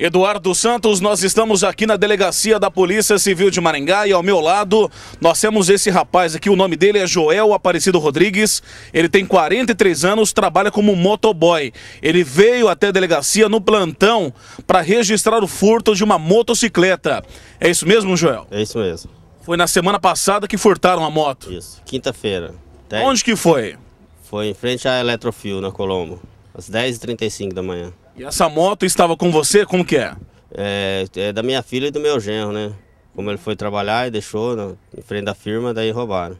Eduardo Santos, nós estamos aqui na delegacia da Polícia Civil de Maringá e ao meu lado nós temos esse rapaz aqui, o nome dele é Joel Aparecido Rodrigues, ele tem 43 anos, trabalha como motoboy. Ele veio até a delegacia no plantão para registrar o furto de uma motocicleta. É isso mesmo, Joel? É isso mesmo. Foi na semana passada que furtaram a moto? Isso, quinta-feira. Onde que foi? Foi em frente à Eletrofil, na Colombo, às 10h35 da manhã. E essa moto estava com você? Como que é? É, é da minha filha e do meu genro, né? Como ele foi trabalhar e deixou em frente da firma, daí roubaram.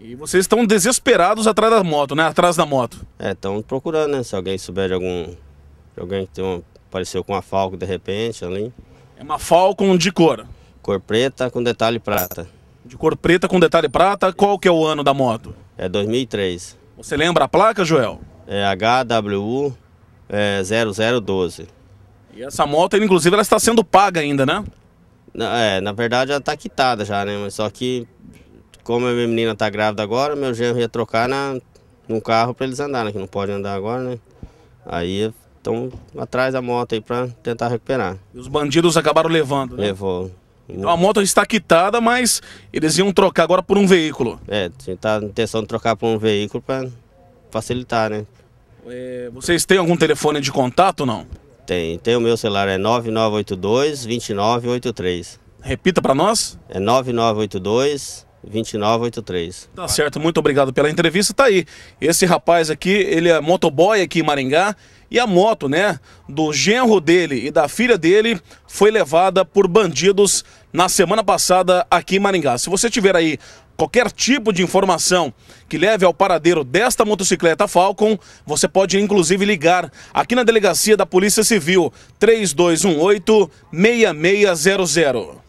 E vocês estão desesperados atrás da moto, né? Atrás da moto. É, estão procurando, né? Se alguém souber de algum. De alguém que tem um, apareceu com uma Falco de repente ali. É uma Falcon de cor? Cor preta com detalhe prata. De cor preta com detalhe prata, qual que é o ano da moto? É 2003. Você lembra a placa, Joel? É HWU é, 0012. E essa moto, inclusive, ela está sendo paga ainda, né? Na, é, na verdade ela está quitada já, né? Mas só que, como a minha menina está grávida agora, meu genro ia trocar na, num carro para eles andarem, que não pode andar agora, né? Aí estão atrás da moto aí para tentar recuperar. E os bandidos acabaram levando, né? Levou. Então a moto está quitada, mas eles iam trocar agora por um veículo. É, tinha tá a intenção de trocar por um veículo para facilitar, né? É, vocês têm algum telefone de contato ou não? Tem. Tem o meu celular, é 9982-2983. Repita para nós. É 9982 2983. Tá certo, muito obrigado pela entrevista. Tá aí. Esse rapaz aqui, ele é motoboy aqui em Maringá e a moto, né, do genro dele e da filha dele foi levada por bandidos na semana passada aqui em Maringá. Se você tiver aí qualquer tipo de informação que leve ao paradeiro desta motocicleta Falcon, você pode inclusive ligar aqui na delegacia da Polícia Civil 3218 6600.